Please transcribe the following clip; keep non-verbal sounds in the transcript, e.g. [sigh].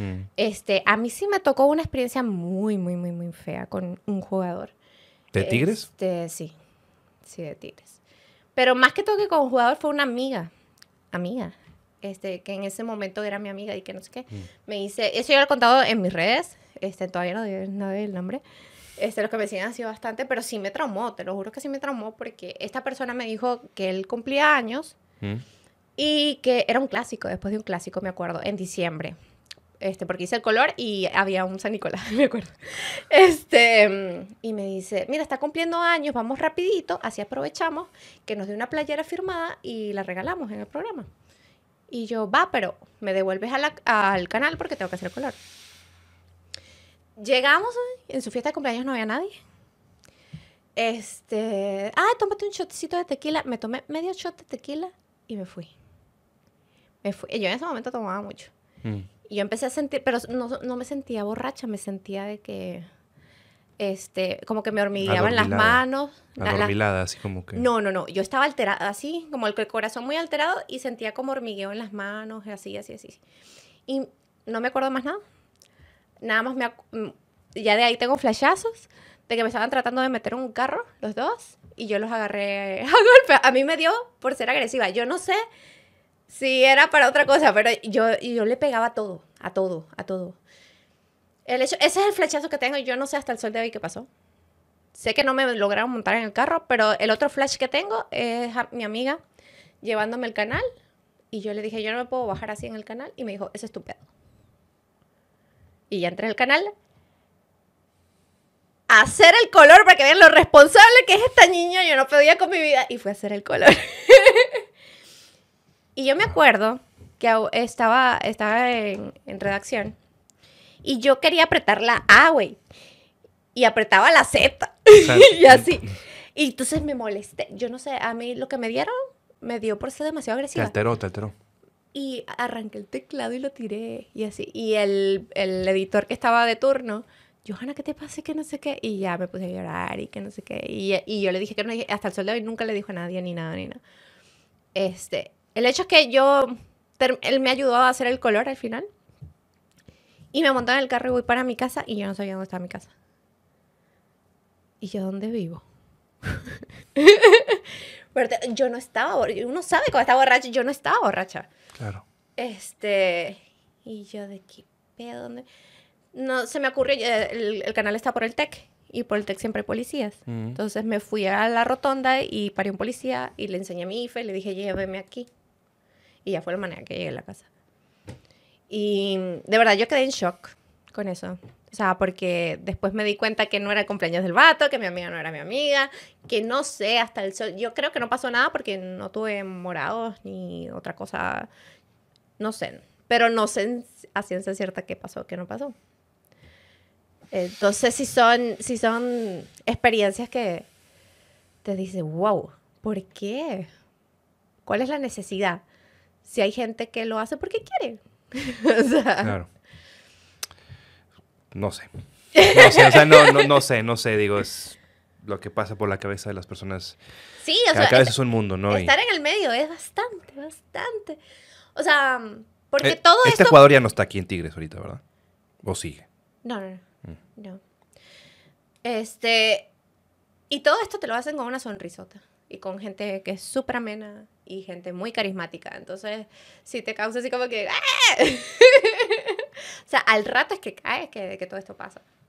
Mm. Este, a mí sí me tocó una experiencia muy, muy, muy, muy fea con un jugador. ¿De Tigres? Este, sí, sí, de Tigres. Pero más que todo que con un jugador fue una amiga, amiga, este, que en ese momento era mi amiga y que no sé qué. Mm. Me dice, eso yo lo he contado en mis redes, este, todavía no doy, el nombre. Este, los que me siguen han sido bastante, pero sí me traumó, te lo juro que sí me traumó porque esta persona me dijo que él cumplía años mm. y que era un clásico, después de un clásico, me acuerdo, en diciembre. Este, porque hice el color y había un San Nicolás, [laughs] me acuerdo. Este, y me dice, mira, está cumpliendo años, vamos rapidito, así aprovechamos que nos dé una playera firmada y la regalamos en el programa. Y yo, va, pero me devuelves al canal porque tengo que hacer el color. Llegamos, ¿eh? en su fiesta de cumpleaños no había nadie. Este, ah, tómate un shotcito de tequila. Me tomé medio shot de tequila y me fui. Me fui. Yo en ese momento tomaba mucho. Mm yo empecé a sentir, pero no, me sentía borracha, me sentía de que este, como que me hormigueaban las manos. Adormilada, así como que... No, no, no. Yo estaba alterada, así, como el, corazón muy alterado y sentía como hormigueo en las manos, así, así, así. Y no me acuerdo más nada. Nada más me... Mm, ya de ahí tengo flashazos de que me estaban tratando de meter un carro, los dos, y yo los agarré [laughs] a golpe. A mí me dio por ser agresiva. Yo no sé Sí, era para otra cosa, pero yo, yo le pegaba todo, a todo, a todo. El hecho, ese es el flechazo que tengo. y Yo no sé hasta el sol de hoy qué pasó. Sé que no me lograron montar en el carro, pero el otro flash que tengo es mi amiga llevándome el canal. Y yo le dije, yo no me puedo bajar así en el canal. Y me dijo, es estúpido Y ya entré el canal. A hacer el color, para que vean lo responsable que es esta niña. Yo no podía con mi vida. Y fue a hacer el color. [laughs] Y yo me acuerdo que estaba, estaba en, en redacción y yo quería apretar la A, güey. Y apretaba la Z. [laughs] y así. Y entonces me molesté. Yo no sé, a mí lo que me dieron me dio por ser demasiado agresiva. Te alteró, te alteró. Y arranqué el teclado y lo tiré. Y así. Y el, el editor que estaba de turno Johanna, ¿qué te pasa? Que no sé qué. Y ya me puse a llorar y que no sé qué. Y, y yo le dije que no, hasta el sol de hoy nunca le dijo a nadie ni nada, ni nada. Este, el hecho es que yo, él me ayudó a hacer el color al final. Y me montó en el carro y voy para mi casa y yo no sabía dónde estaba mi casa. ¿Y yo dónde vivo? [laughs] yo no estaba, uno sabe cuando está borracho yo no estaba borracha. Claro. Este, y yo de qué pedo, ¿dónde? No, se me ocurre eh, el, canal está por el tech y por el tech siempre hay policías. Mm. Entonces me fui a la rotonda y paré un policía y le enseñé mi IFE, le dije, lléveme aquí. Y ya fue la manera que llegué a la casa. Y de verdad yo quedé en shock con eso. O sea, porque después me di cuenta que no era el cumpleaños del vato, que mi amiga no era mi amiga, que no sé, hasta el sol. Yo creo que no pasó nada porque no tuve morados ni otra cosa. No sé. Pero no sé a ciencia cierta qué pasó, qué no pasó. Entonces, si son, si son experiencias que te dicen, wow, ¿por qué? ¿Cuál es la necesidad? si hay gente que lo hace porque quiere. [laughs] claro. No sé. No sé, no, sé, no sé, digo, es lo que pasa por la cabeza de las personas. Sí, o sea, cada vez es un mundo, ¿no? Estar en el medio es bastante, bastante. O sea, porque todo eh, todo Este jugador ya no está aquí en Tigres ahorita, ¿verdad? ¿O sigue? No, no, no. Mm. Este. Y todo esto te lo hacen con una sonrisota y con gente que es súper amena y gente muy carismática. Entonces, si te causa así como que... ¡ah! [laughs] o sea, al rato es que caes que, que todo esto pasa.